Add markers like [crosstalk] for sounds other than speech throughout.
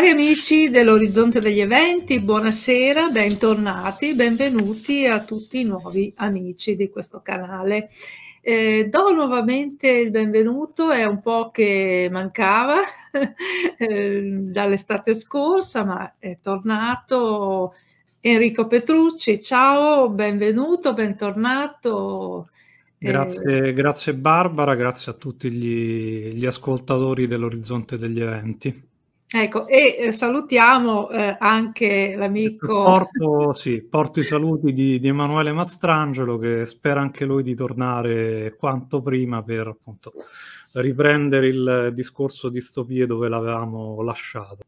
Cari amici dell'Orizzonte degli Eventi, buonasera, bentornati, benvenuti a tutti i nuovi amici di questo canale. Eh, do nuovamente il benvenuto, è un po' che mancava [laughs] eh, dall'estate scorsa, ma è tornato Enrico Petrucci. Ciao, benvenuto, bentornato. Eh, grazie, grazie Barbara, grazie a tutti gli, gli ascoltatori dell'Orizzonte degli Eventi. Ecco, e eh, salutiamo eh, anche l'amico... [laughs] Porto, sì, porto i saluti di, di, Emanuele Mastrangelo che spera anche lui di tornare quanto prima per appunto riprendere il discorso di distopie dove l'avevamo lasciato.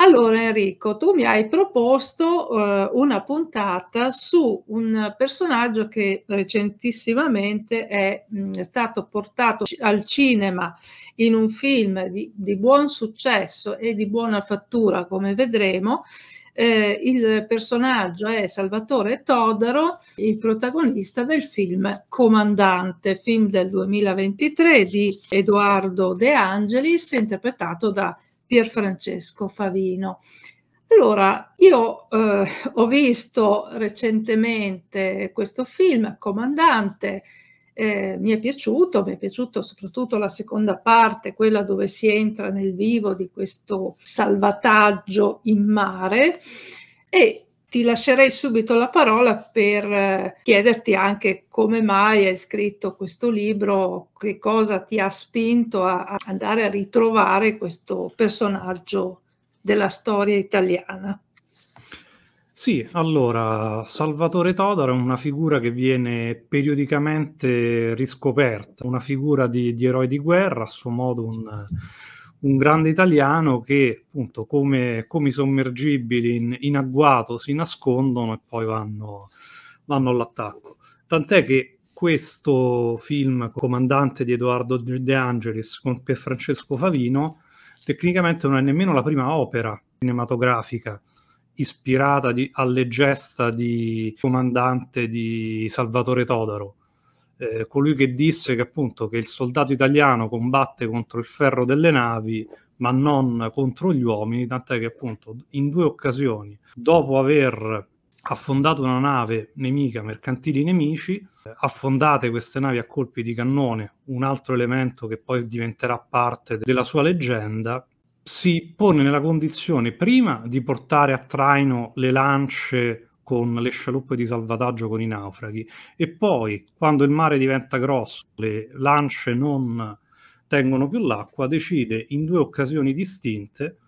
Allora Enrico, tu mi hai proposto eh, una puntata su un personaggio che recentissimamente è, mh, mm, è stato portato al cinema in un film di, di, buon successo e di buona fattura, come vedremo. Eh, il personaggio è Salvatore Todaro, il protagonista del film Comandante, film del 2023 di Edoardo De Angelis, interpretato da Pierfrancesco Favino. Allora, io eh, ho visto recentemente questo film, Comandante, eh, mi è piaciuto, mi è piaciuto soprattutto la seconda parte, quella dove si entra nel vivo di questo salvataggio in mare e ti lascerei subito la parola per eh, chiederti anche come mai hai scritto questo libro, che cosa ti ha spinto a andare a ritrovare questo personaggio della storia italiana. Sì, allora, Salvatore Todaro è una figura che viene periodicamente riscoperta, una figura di, di eroe di guerra, a suo modo un un grande italiano che appunto come, come i sommergibili in, in, agguato si nascondono e poi vanno, vanno all'attacco. Tant'è che questo film, Comandante di Edoardo De Angelis con Pier Francesco Favino, tecnicamente non è nemmeno la prima opera cinematografica ispirata di, alle gesta di comandante di Salvatore Todaro eh, colui che disse che appunto che il soldato italiano combatte contro il ferro delle navi ma non contro gli uomini, tant'è che appunto in due occasioni, dopo aver affondato una nave nemica, mercantili nemici, eh, affondate queste navi a colpi di cannone, un altro elemento che poi diventerà parte della sua leggenda, si pone nella condizione prima di portare a traino le lance con le scialuppe di salvataggio con i naufraghi e poi quando il mare diventa grosso, le lance non tengono più l'acqua, decide in due occasioni distinte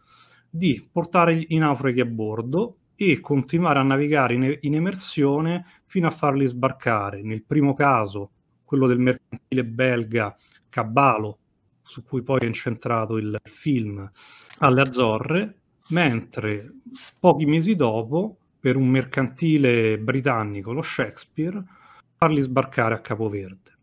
di portare i naufraghi a bordo e continuare a navigare in, in emersione fino a farli sbarcare. Nel primo caso, quello del mercantile belga Caballo, su cui poi è incentrato il film, alle Azzorre, mentre pochi mesi dopo per un mercantile britannico, lo Shakespeare, farli sbarcare a Capoverde.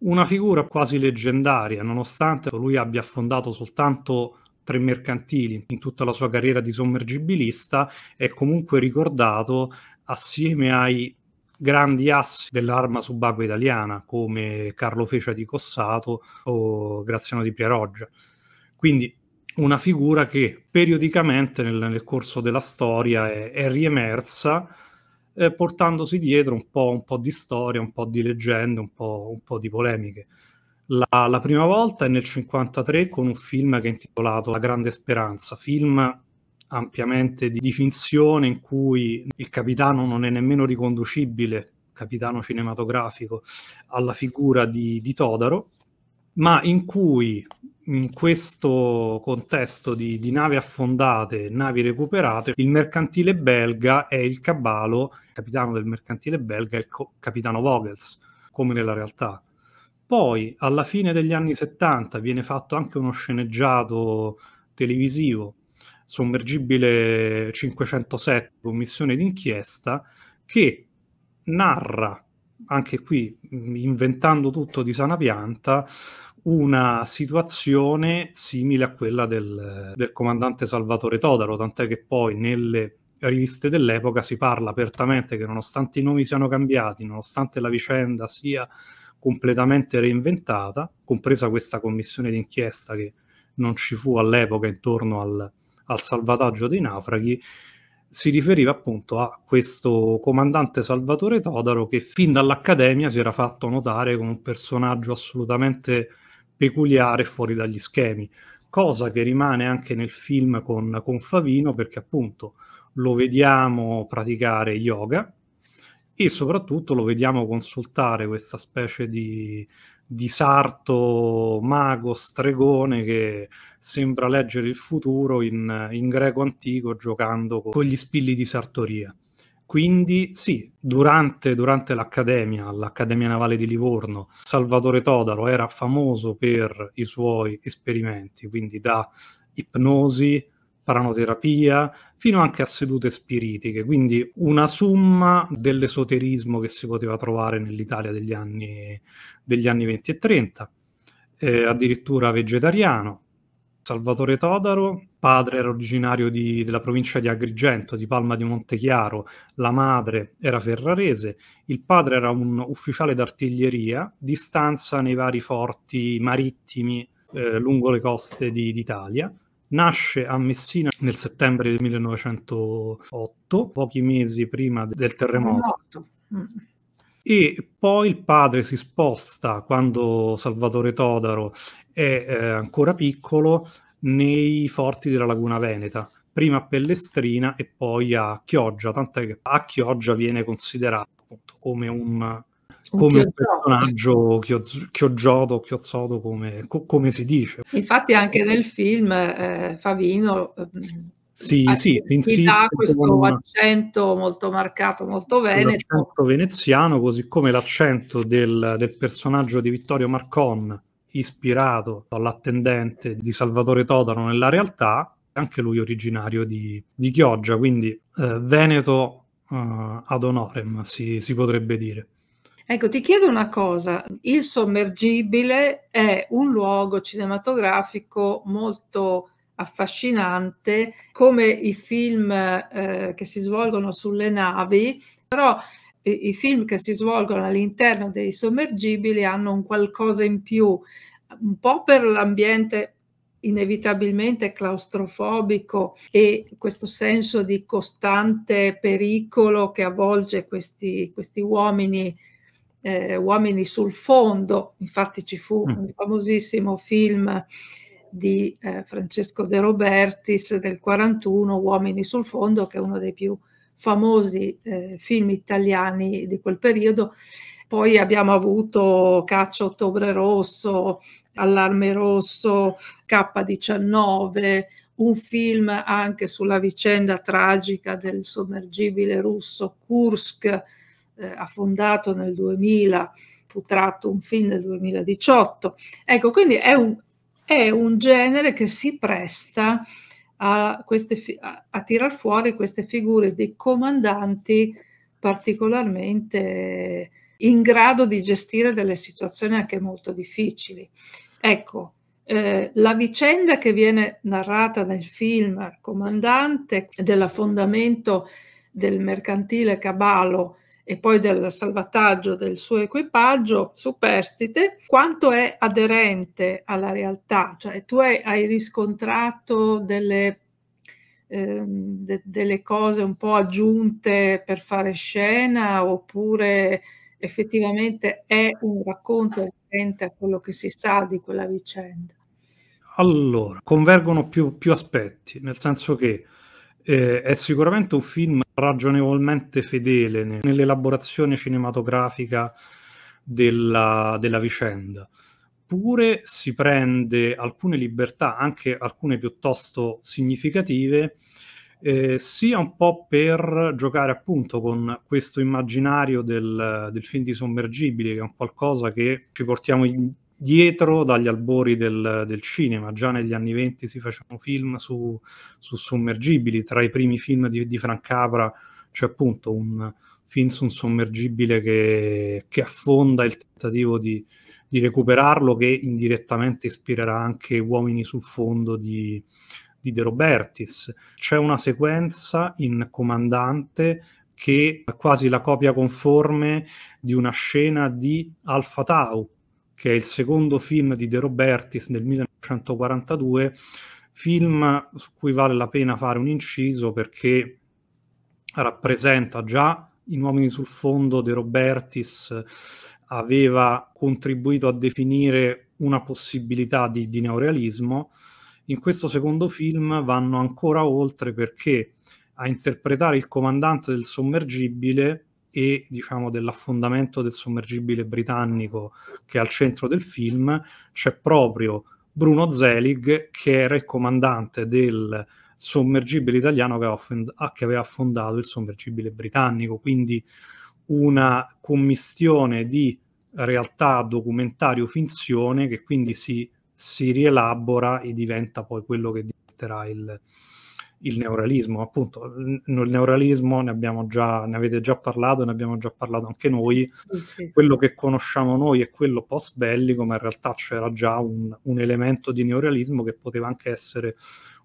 Una figura quasi leggendaria, nonostante lui abbia affondato soltanto tre mercantili in tutta la sua carriera di sommergibilista, è comunque ricordato assieme ai grandi assi dell'arma subacquea italiana come Carlo Fecia di Cossato o Graziano di Pieroggia. Quindi una figura che periodicamente nel, nel corso della storia è, è riemersa, eh, portandosi dietro un po', un po', di storia, un po' di leggende, un po', un po di polemiche. La, la, prima volta è nel 1953 con un film che è intitolato La Grande Speranza, film ampiamente di, di finzione in cui il capitano non è nemmeno riconducibile, capitano cinematografico, alla figura di, di Todaro, ma in cui in questo contesto di, di, navi affondate, navi recuperate, il mercantile belga è il cabalo, il capitano del mercantile belga è il co- capitano Vogels, come nella realtà. Poi, alla fine degli anni 70, viene fatto anche uno sceneggiato televisivo, Sommergibile 507, commissione d'inchiesta, che narra anche qui inventando tutto di sana pianta, una situazione simile a quella del, del comandante Salvatore Todaro, tant'è che poi nelle riviste dell'epoca si parla apertamente che nonostante i nomi siano cambiati, nonostante la vicenda sia completamente reinventata, compresa questa commissione d'inchiesta che non ci fu all'epoca intorno al, al salvataggio dei naufraghi, si riferiva appunto a questo comandante Salvatore Todaro che fin dall'Accademia si era fatto notare come un personaggio assolutamente peculiare fuori dagli schemi, cosa che rimane anche nel film con, con Favino perché appunto lo vediamo praticare yoga e soprattutto lo vediamo consultare questa specie di, di sarto mago stregone che sembra leggere il futuro in, in greco antico giocando con gli spilli di sartoria. Quindi sì, durante, durante, l'Accademia, l'Accademia Navale di Livorno, Salvatore Todaro era famoso per i suoi esperimenti, quindi da ipnosi, paranoterapia, fino anche a sedute spiritiche, quindi una somma dell'esoterismo che si poteva trovare nell'Italia degli anni, degli anni 20 e 30, eh, addirittura vegetariano. Salvatore Todaro padre era originario di, della provincia di Agrigento, di Palma di Montechiaro, la madre era ferrarese, il padre era un ufficiale d'artiglieria di stanza nei vari forti marittimi eh, lungo le coste di, d'Italia. Nasce a Messina nel settembre del 1908, pochi mesi prima del terremoto. E poi il padre si sposta quando Salvatore Todaro è eh, ancora piccolo nei forti della laguna veneta, prima a Pellestrina e poi a Chioggia, tant'è che a Chioggia viene considerato appunto come un, come un personaggio chioggioto, chiozzoto, come, co- come, si dice. Infatti anche nel film eh, Favino... Ehm, sì, ha, sì, insiste questo con... accento molto marcato, molto veneto. L'accento veneziano, così come l'accento del, del personaggio di Vittorio Marcon, ispirato all'attendente di Salvatore Todano nella realtà, anche lui originario di, di Chioggia, quindi eh, Veneto eh, ad honorem si, si potrebbe dire. Ecco, ti chiedo una cosa, il sommergibile è un luogo cinematografico molto affascinante come i film eh, che si svolgono sulle navi, però i, i film che si svolgono all'interno dei sommergibili hanno un qualcosa in più, un po' per l'ambiente inevitabilmente claustrofobico e questo senso di costante pericolo che avvolge questi, questi uomini, eh, uomini sul fondo. Infatti ci fu mm. un famosissimo film di eh, Francesco De Robertis del 41, Uomini sul fondo, che è uno dei più famosi eh, film italiani di quel periodo. Poi abbiamo avuto Caccia Ottobre Rosso, Allarme Rosso, K19, un film anche sulla vicenda tragica del sommergibile russo Kursk, eh, affondato nel 2000, fu tratto un film nel 2018. Ecco, quindi è un, è un genere che si presta a, queste, a, a tirar fuori queste figure di comandanti particolarmente in grado di gestire delle situazioni anche molto difficili. Ecco, eh, la vicenda che viene narrata nel film Comandante dell'affondamento del mercantile Cabalo e poi del salvataggio del suo equipaggio superstite, quanto è aderente alla realtà, cioè tu hai, hai riscontrato delle, ehm, de, delle, cose un po' aggiunte per fare scena oppure effettivamente è un racconto aderente a quello che si sa di quella vicenda? Allora, convergono più, più aspetti, nel senso che eh, è sicuramente un film ragionevolmente fedele nell'elaborazione cinematografica della, della vicenda. Pure si prende alcune libertà, anche alcune piuttosto significative, eh, sia un po' per giocare appunto con questo immaginario del, del film di sommergibile, che è un qualcosa che ci portiamo dietro dagli albori del, del, cinema. Già negli anni venti si facevano film su, su sommergibili, tra i primi film di, di Frank Capra c'è appunto un film su un sommergibile che, che affonda il tentativo di, di, recuperarlo che indirettamente ispirerà anche Uomini sul fondo di, di De Robertis. C'è una sequenza in Comandante che è quasi la copia conforme di una scena di Alpha Tau, che è il secondo film di De Robertis del 1942, film su cui vale la pena fare un inciso perché rappresenta già in Uomini sul Fondo De Robertis aveva contribuito a definire una possibilità di, di neorealismo. In questo secondo film vanno ancora oltre perché a interpretare il comandante del sommergibile e diciamo, dell'affondamento del sommergibile britannico che è al centro del film, c'è proprio Bruno Zelig che era il comandante del sommergibile italiano che aveva, ah, che aveva affondato il sommergibile britannico, quindi una commistione di realtà documentario-finzione che quindi si, si rielabora e diventa poi quello che diventerà il, il neuralismo, appunto, il neuralismo ne abbiamo già, ne avete già parlato, ne abbiamo già parlato anche noi, sì, sì. quello che conosciamo noi è quello post bellico, ma in realtà c'era già un, un elemento di neuralismo che poteva anche essere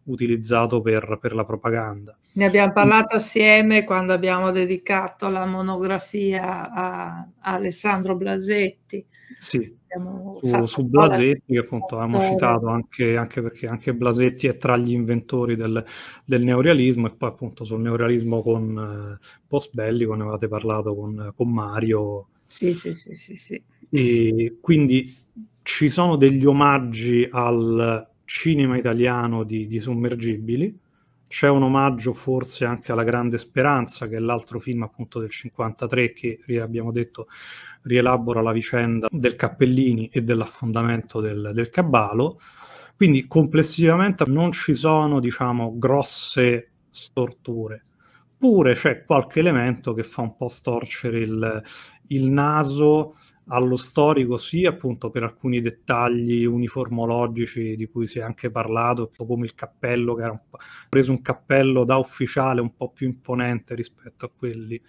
utilizzato per, per, la propaganda. Ne abbiamo parlato assieme quando abbiamo dedicato la monografia a, a Alessandro Blasetti. Sì, su, su Blasetti, che appunto avevamo citato anche, anche, perché anche Blasetti è tra gli inventori del, del neorealismo e poi appunto sul neorealismo con eh, post bellico ne avevate parlato con, con Mario. Sì, sì, sì, sì, sì. E quindi ci sono degli omaggi al cinema italiano di, di sommergibili c'è un omaggio forse anche alla Grande Speranza, che è l'altro film appunto del 53 che abbiamo detto rielabora la vicenda del Cappellini e dell'affondamento del, del Caballo. Quindi complessivamente non ci sono, diciamo, grosse storture. Pure c'è qualche elemento che fa un po' storcere il, il naso allo storico sì, appunto per alcuni dettagli uniformologici di cui si è anche parlato, come il cappello che era un preso un cappello da ufficiale un po' più imponente rispetto a quelli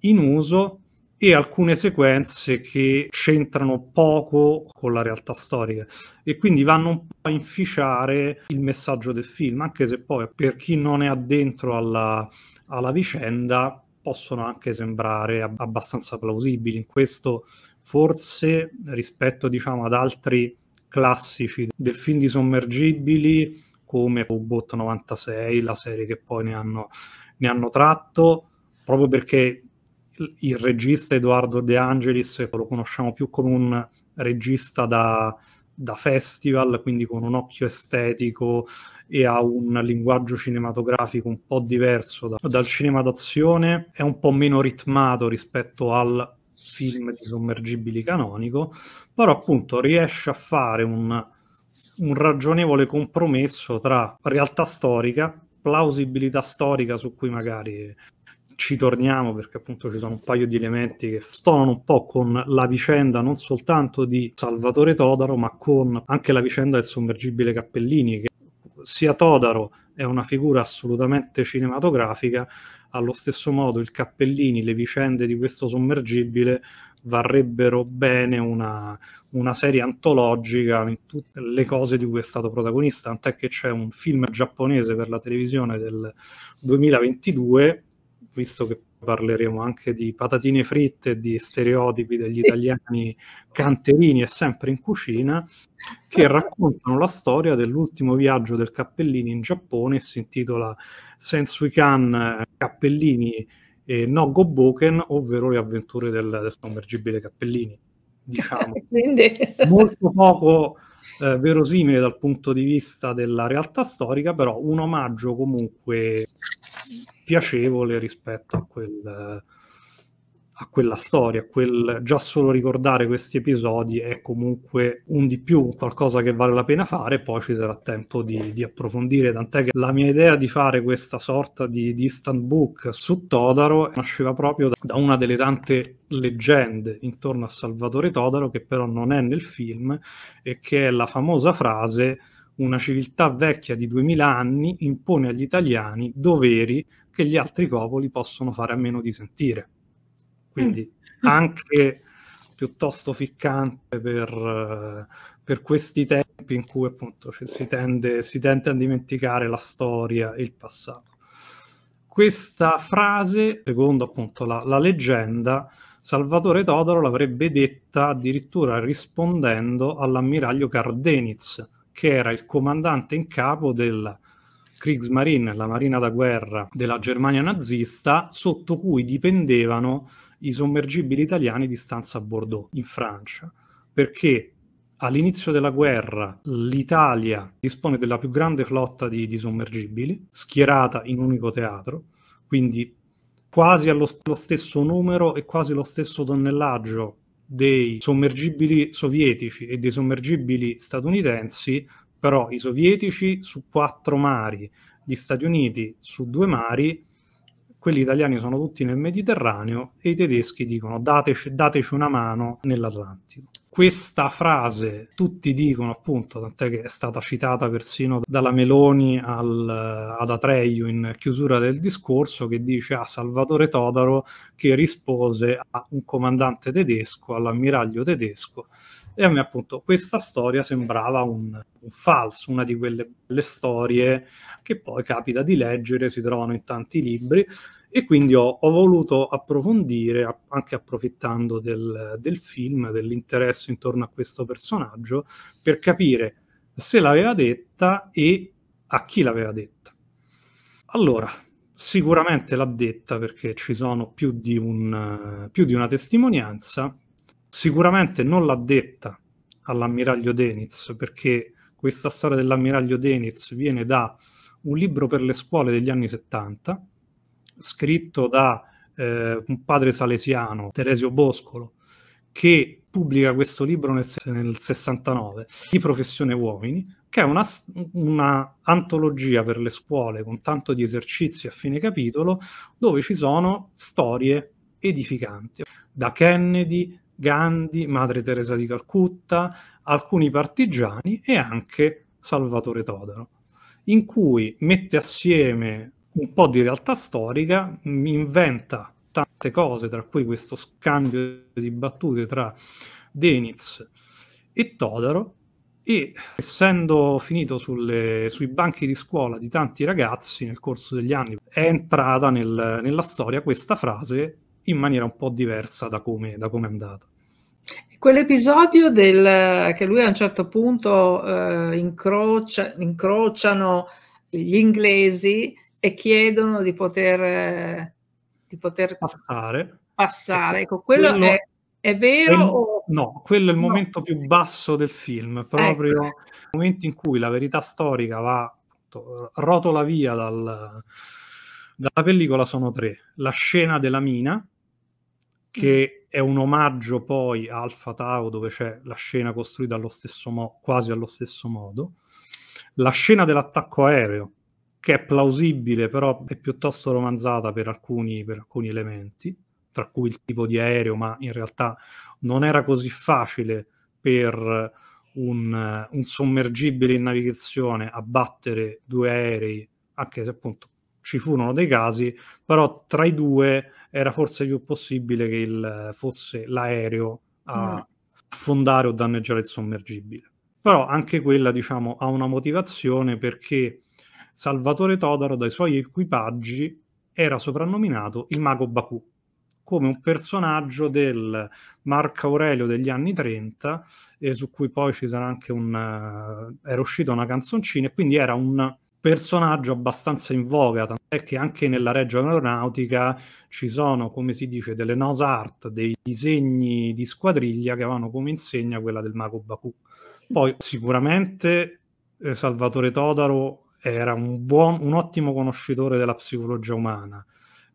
in uso e alcune sequenze che c'entrano poco con la realtà storica e quindi vanno un po' a inficiare il messaggio del film, anche se poi per chi non è addentro alla, alla vicenda possono anche sembrare abbastanza plausibili. In questo forse rispetto diciamo, ad altri classici del film di sommergibili come Bot 96, la serie che poi ne hanno, ne hanno tratto, proprio perché il regista Edoardo De Angelis lo conosciamo più come un regista da, da festival, quindi con un occhio estetico e ha un linguaggio cinematografico un po' diverso da, dal cinema d'azione, è un po' meno ritmato rispetto al film di sommergibili canonico, però appunto riesce a fare un, un ragionevole compromesso tra realtà storica, plausibilità storica su cui magari ci torniamo perché appunto ci sono un paio di elementi che stonano un po' con la vicenda non soltanto di Salvatore Todaro ma con anche la vicenda del sommergibile Cappellini che sia Todaro è una figura assolutamente cinematografica allo stesso modo il Cappellini, le vicende di questo sommergibile varrebbero bene una, una serie antologica in tutte le cose di cui è stato protagonista, tant'è che c'è un film giapponese per la televisione del 2022, visto che parleremo anche di patatine fritte, di stereotipi degli italiani canterini e sempre in cucina, che raccontano la storia dell'ultimo viaggio del Cappellini in Giappone, si intitola Sensuikan eh, Cappellini e No Goboken, ovvero le avventure del, del sommergibile Cappellini. Diciamo. [laughs] Quindi... Molto poco eh, verosimile dal punto di vista della realtà storica, però un omaggio comunque piacevole rispetto a quel a quella storia, quel già solo ricordare questi episodi è comunque un di più, qualcosa che vale la pena fare, poi ci sarà tempo di, di approfondire, tant'è che la mia idea di fare questa sorta di, di instant book su Todaro nasceva proprio da, una delle tante leggende intorno a Salvatore Todaro che però non è nel film e che è la famosa frase una civiltà vecchia di duemila anni impone agli italiani doveri che gli altri popoli possono fare a meno di sentire quindi mm. anche piuttosto ficcante per, eh, per, questi tempi in cui appunto cioè, si, tende, si tende a dimenticare la storia e il passato. Questa frase, secondo appunto la, la leggenda, Salvatore Todaro l'avrebbe detta addirittura rispondendo all'ammiraglio Cardenitz, che era il comandante in capo del Kriegsmarine, la marina da guerra della Germania nazista, sotto cui dipendevano i sommergibili italiani di stanza a Bordeaux, in Francia, perché all'inizio della guerra l'Italia dispone della più grande flotta di, di sommergibili, schierata in un unico teatro, quindi quasi allo, lo stesso numero e quasi lo stesso tonnellaggio dei sommergibili sovietici e dei sommergibili statunitensi, però i sovietici su quattro mari, gli Stati Uniti su due mari, quelli italiani sono tutti nel Mediterraneo e i tedeschi dicono dateci, dateci una mano nell'Atlantico questa frase tutti dicono appunto, tant'è che è stata citata persino dalla Meloni al, ad Atreio in chiusura del discorso, che dice a Salvatore Todaro che rispose a un comandante tedesco, all'ammiraglio tedesco, e a me appunto questa storia sembrava un, un falso, una di quelle storie che poi capita di leggere, si trovano in tanti libri e quindi ho, ho voluto approfondire, anche approfittando del, del film, dell'interesse intorno a questo personaggio, per capire se l'aveva detta e a chi l'aveva detta. Allora, sicuramente l'ha detta perché ci sono più di, un, più di una testimonianza, sicuramente non l'ha detta all'ammiraglio Deniz, perché questa storia dell'ammiraglio Deniz viene da un libro per le scuole degli anni 70, scritto da eh, un padre salesiano, Teresio Boscolo, che pubblica questo libro nel, nel 69, di professione uomini, che è un'antologia una, per le scuole con tanto di esercizi a fine capitolo, dove ci sono storie edificanti, da Kennedy Gandhi, Madre Teresa di Calcutta, alcuni partigiani e anche Salvatore Todaro, in cui mette assieme un po' di realtà storica, inventa tante cose, tra cui questo scambio di battute tra Deniz e Todaro, e essendo finito sulle, sui banchi di scuola di tanti ragazzi nel corso degli anni, è entrata nel, nella storia questa frase in maniera un po' diversa da come, da come è andata. Quell'episodio del, che lui a un certo punto eh, incrocia, incrociano gli inglesi e chiedono di poter, eh, di poter passare. passare. Ecco, ecco, quello, quello è, è, vero? È o... No, quello è il no. momento più basso del film, proprio ecco. il momento in cui la verità storica va rotola via dal, dalla pellicola sono tre. La scena della mina, che mm. è un omaggio poi a Alpha Tau dove c'è la scena costruita allo stesso mo- quasi allo stesso modo. La scena dell'attacco aereo, che è plausibile però è piuttosto romanzata per alcuni, per alcuni elementi, tra cui il tipo di aereo, ma in realtà non era così facile per un, un sommergibile in navigazione abbattere due aerei, anche se appunto ci furono dei casi, però tra i due era forse più possibile che il, fosse l'aereo a affondare o danneggiare il sommergibile. Però anche quella, diciamo, ha una motivazione perché Salvatore Todaro dai suoi equipaggi era soprannominato il mago Baku, come un personaggio del Marco Aurelio degli anni 30, eh, su cui poi ci sarà anche un... Uh, era uscita una canzoncina, e quindi era un personaggio abbastanza in voga, tant'è che anche nella regia aeronautica ci sono, come si dice, delle nose art, dei disegni di squadriglia che avevano come insegna quella del mago Baku. Poi sicuramente eh, Salvatore Todaro era un, buon, un ottimo conoscitore della psicologia umana,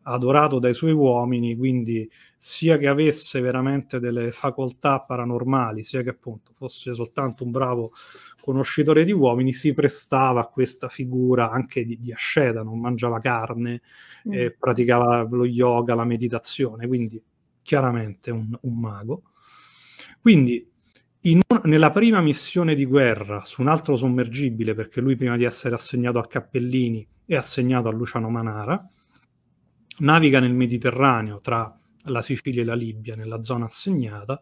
adorato dai suoi uomini, quindi sia che avesse veramente delle facoltà paranormali, sia che appunto fosse soltanto un bravo conoscitore di uomini, si prestava a questa figura anche di, di asceta, non mangiava carne, mm. eh, praticava lo yoga, la meditazione, quindi chiaramente un, un mago. Quindi un, nella prima missione di guerra su un altro sommergibile, perché lui prima di essere assegnato a Cappellini è assegnato a Luciano Manara, naviga nel Mediterraneo tra la Sicilia e la Libia, nella zona assegnata,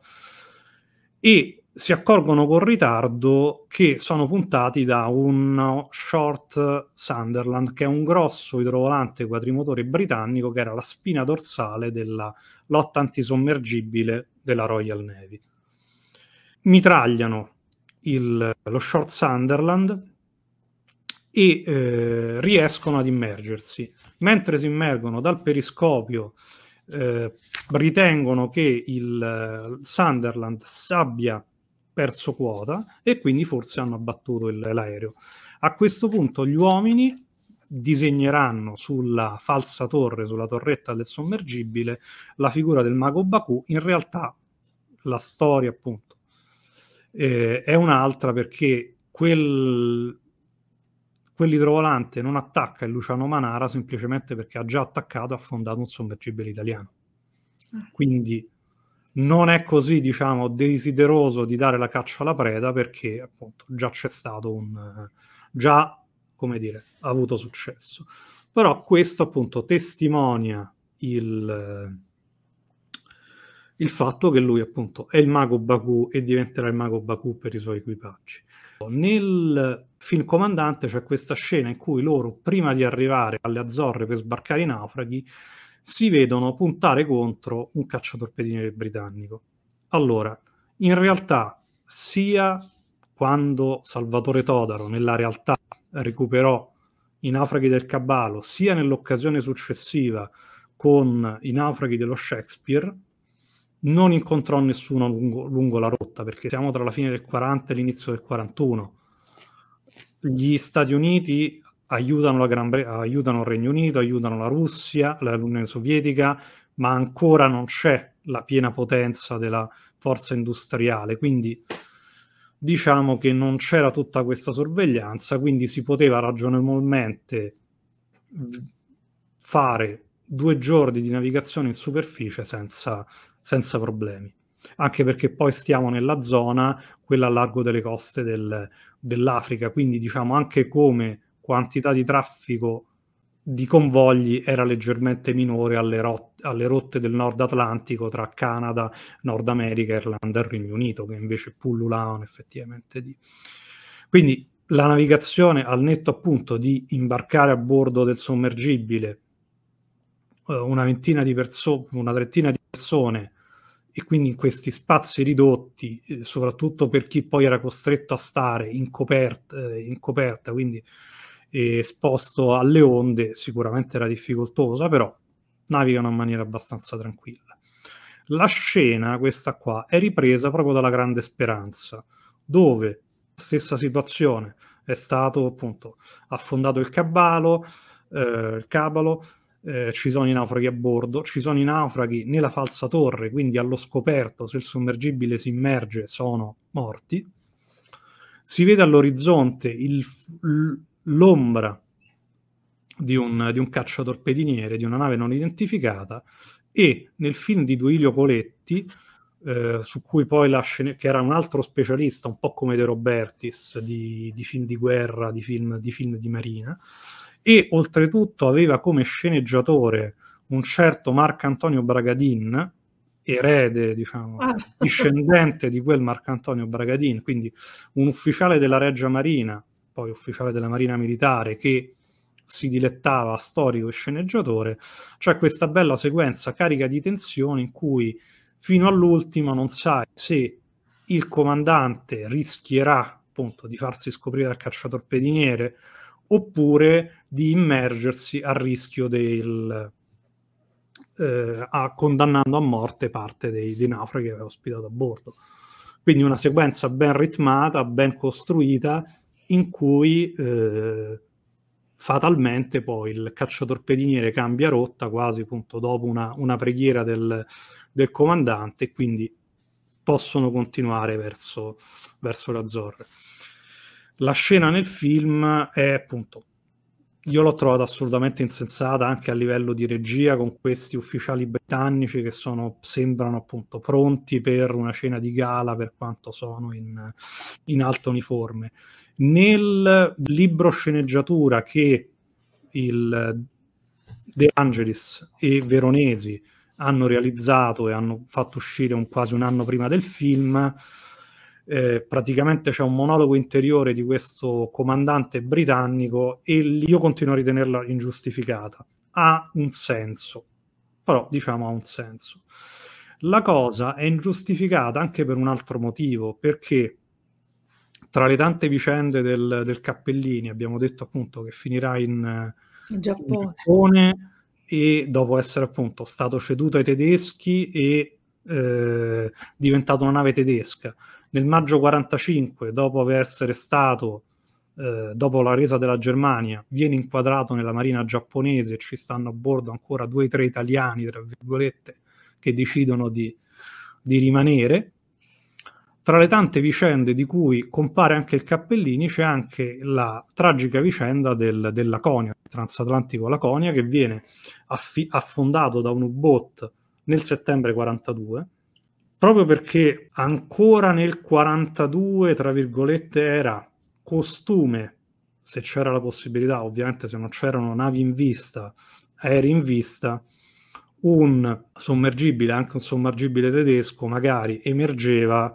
e si accorgono con ritardo che sono puntati da un short Sunderland, che è un grosso idrovolante quadrimotore britannico che era la spina dorsale della lotta antisommergibile della Royal Navy. Mitragliano il, lo short Sunderland e eh, riescono ad immergersi. Mentre si immergono dal periscopio, eh, ritengono che il eh, Sunderland abbia perso quota e quindi forse hanno abbattuto il, l'aereo. A questo punto gli uomini disegneranno sulla falsa torre, sulla torretta del sommergibile, la figura del mago Baku. In realtà la storia, appunto, eh, è un'altra perché quel quell'idrovolante non attacca il Luciano Manara semplicemente perché ha già attaccato e affondato un sommergibile italiano. Ah. Quindi non è così, diciamo, desideroso di dare la caccia alla preda perché appunto già c'è stato un già, come dire, ha avuto successo. Però questo appunto testimonia il, il fatto che lui appunto è il mago Baku e diventerà il mago Baku per i suoi equipaggi. Nel film comandante c'è questa scena in cui loro, prima di arrivare alle Azzorre per sbarcare i naufraghi, si vedono puntare contro un cacciatorpediniere britannico. Allora, in realtà, sia quando Salvatore Todaro nella realtà recuperò i naufraghi del Caballo, sia nell'occasione successiva con i naufraghi dello Shakespeare, non incontrò nessuno lungo, lungo la rotta, perché siamo tra la fine del 40 e l'inizio del 41 gli Stati Uniti aiutano, la Gran Bre- aiutano il Regno Unito, aiutano la Russia, l'Unione Sovietica, ma ancora non c'è la piena potenza della forza industriale. Quindi diciamo che non c'era tutta questa sorveglianza, quindi si poteva ragionevolmente fare due giorni di navigazione in superficie senza, senza problemi anche perché poi stiamo nella zona, quella a largo delle coste del, dell'Africa, quindi diciamo anche come quantità di traffico di convogli era leggermente minore alle, rot- alle rotte del nord Atlantico tra Canada, Nord America, Irlanda e Regno Unito, che invece pullulavano effettivamente di... Quindi la navigazione al netto appunto di imbarcare a bordo del sommergibile eh, una ventina di persone, una trentina di persone e quindi in questi spazi ridotti, eh, soprattutto per chi poi era costretto a stare in coperta, eh, in coperta quindi eh, esposto alle onde, sicuramente era difficoltosa, però navigano in maniera abbastanza tranquilla. La scena, questa qua, è ripresa proprio dalla Grande Speranza, dove stessa situazione è stato appunto affondato il cabalo, il cabalo eh, ci sono i naufraghi a bordo, ci sono i naufraghi nella falsa torre, quindi allo scoperto se il sommergibile si immerge sono morti. Si vede all'orizzonte il, l'ombra di un, di un cacciatorpediniere, di una nave non identificata, e nel film di Duilio Coletti, eh, su cui poi la scena, che era un altro specialista, un po' come De Robertis, di, di film di guerra, di film, di film di marina, e oltretutto aveva come sceneggiatore un certo Marco Antonio Bragadin, erede, diciamo, ah. discendente di quel Marco Antonio Bragadin, quindi un ufficiale della Regia Marina, poi ufficiale della Marina Militare, che si dilettava storico e sceneggiatore, c'è questa bella sequenza carica di tensioni in cui fino all'ultimo non sai se il comandante rischierà appunto di farsi scoprire al cacciatorpediniere oppure di immergersi a rischio del... Eh, a, condannando a morte parte dei, dei naufraghi che aveva ospitato a bordo. Quindi una sequenza ben ritmata, ben costruita, in cui eh, fatalmente poi il cacciatorpediniere cambia rotta quasi appunto dopo una, una preghiera del, del, comandante e quindi possono continuare verso, verso la La scena nel film è appunto io l'ho trovata assolutamente insensata anche a livello di regia con questi ufficiali britannici che sono, sembrano appunto pronti per una cena di gala per quanto sono in, in alto uniforme. Nel libro sceneggiatura che il De Angelis e Veronesi hanno realizzato e hanno fatto uscire un, quasi un anno prima del film, eh, praticamente c'è un monologo interiore di questo comandante britannico e io continuo a ritenerla ingiustificata. Ha un senso, però diciamo ha un senso. La cosa è ingiustificata anche per un altro motivo, perché tra le tante vicende del, del Cappellini abbiamo detto appunto che finirà in, in Giappone e dopo essere appunto stato ceduto ai tedeschi e eh, diventato una nave tedesca nel maggio 45, dopo essere stato, eh, dopo la resa della Germania, viene inquadrato nella marina giapponese, e ci stanno a bordo ancora due o tre italiani, tra virgolette, che decidono di, di rimanere. Tra le tante vicende di cui compare anche il Cappellini c'è anche la tragica vicenda del, del Laconia, il transatlantico Laconia, che viene affi- affondato da un U-Boat nel settembre 42 proprio perché ancora nel 42, tra virgolette, era costume, se c'era la possibilità, ovviamente se non c'erano navi in vista, aerei in vista, un sommergibile, anche un sommergibile tedesco, magari emergeva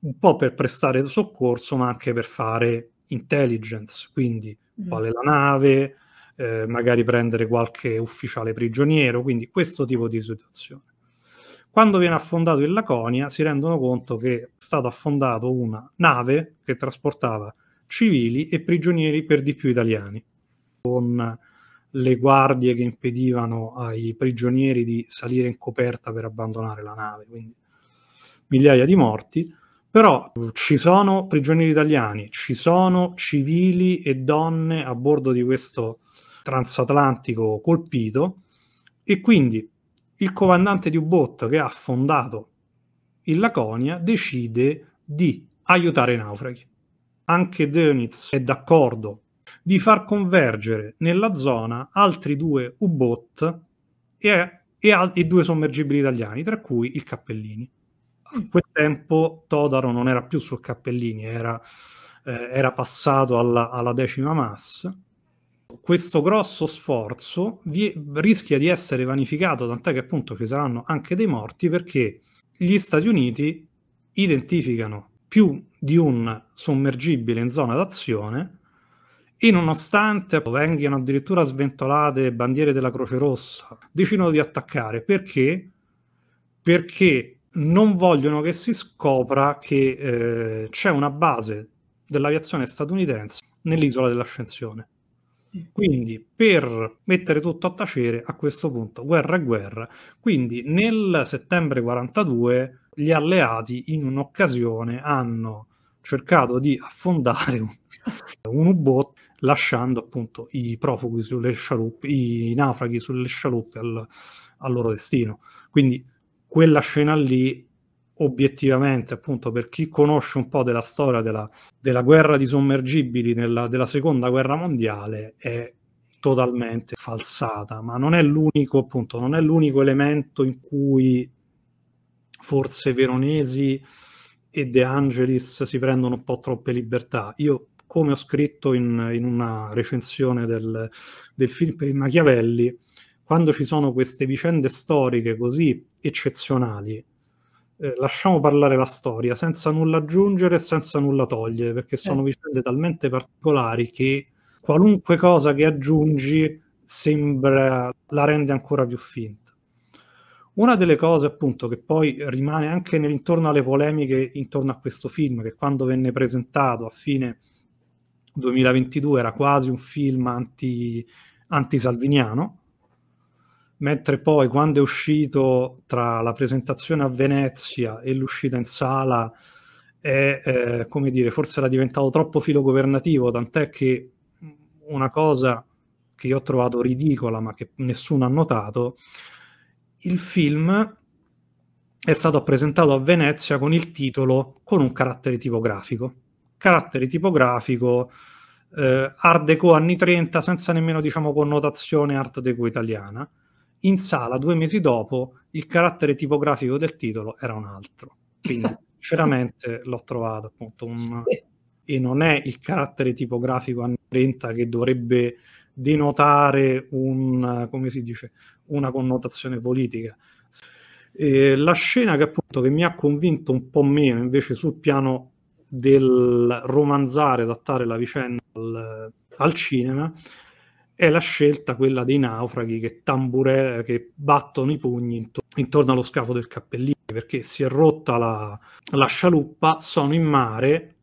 un po' per prestare soccorso, ma anche per fare intelligence, quindi mm. qual è la nave, eh, magari prendere qualche ufficiale prigioniero, quindi questo tipo di situazione. Quando viene affondato il Laconia si rendono conto che è stata affondata una nave che trasportava civili e prigionieri per di più italiani, con le guardie che impedivano ai prigionieri di salire in coperta per abbandonare la nave, quindi migliaia di morti però ci sono prigionieri italiani, ci sono civili e donne a bordo di questo transatlantico colpito e quindi il comandante di U-Boat che ha affondato il Laconia decide di aiutare i naufraghi. Anche Dönitz è d'accordo di far convergere nella zona altri due U-Boat e, e, e due sommergibili italiani, tra cui il Cappellini. A mm. quel tempo Todaro non era più sul Cappellini, era, eh, era passato alla, alla decima massa questo grosso sforzo vie- rischia di essere vanificato, tant'è che appunto ci saranno anche dei morti perché gli Stati Uniti identificano più di un sommergibile in zona d'azione e nonostante vengano addirittura sventolate bandiere della Croce Rossa, decidono di attaccare perché? Perché non vogliono che si scopra che eh, c'è una base dell'aviazione statunitense nell'isola dell'Ascensione. Quindi per mettere tutto a tacere a questo punto, guerra è guerra. Quindi nel settembre 42 gli alleati in un'occasione hanno cercato di affondare un, [laughs] un U-boat lasciando appunto i profughi sulle scialuppe, i naufraghi sulle scialuppe al, al loro destino. Quindi quella scena lì obiettivamente, appunto, per chi conosce un po' della storia della, della guerra di sommergibili nella, della seconda guerra mondiale, è totalmente falsata, ma non è l'unico, appunto, non è l'unico elemento in cui forse Veronesi e De Angelis si prendono un po' troppe libertà. Io, come ho scritto in, in una recensione del, del film per il Machiavelli, quando ci sono queste vicende storiche così eccezionali, eh, lasciamo parlare la storia senza nulla aggiungere e senza nulla togliere, perché sono eh. vicende talmente particolari che qualunque cosa che aggiungi sembra la rende ancora più finta. Una delle cose appunto che poi rimane anche intorno alle polemiche intorno a questo film, che quando venne presentato a fine 2022 era quasi un film anti, anti-salviniano, mentre poi quando è uscito tra la presentazione a Venezia e l'uscita in sala è, eh, come dire, forse era diventato troppo filogovernativo, tant'è che una cosa che io ho trovato ridicola ma che nessuno ha notato, il film è stato presentato a Venezia con il titolo con un carattere tipografico. Carattere tipografico eh, Art Deco anni 30 senza nemmeno diciamo connotazione Art Deco italiana in sala due mesi dopo il carattere tipografico del titolo era un altro. Quindi [laughs] sinceramente l'ho trovato appunto un... e non è il carattere tipografico anni 30 che dovrebbe denotare un, come si dice, una connotazione politica. E la scena che appunto che mi ha convinto un po' meno invece sul piano del romanzare, adattare la vicenda al, al cinema, è la scelta quella dei naufraghi che tambure, che battono i pugni intor intorno allo scafo del cappellino perché si è rotta la, la scialuppa, sono in mare.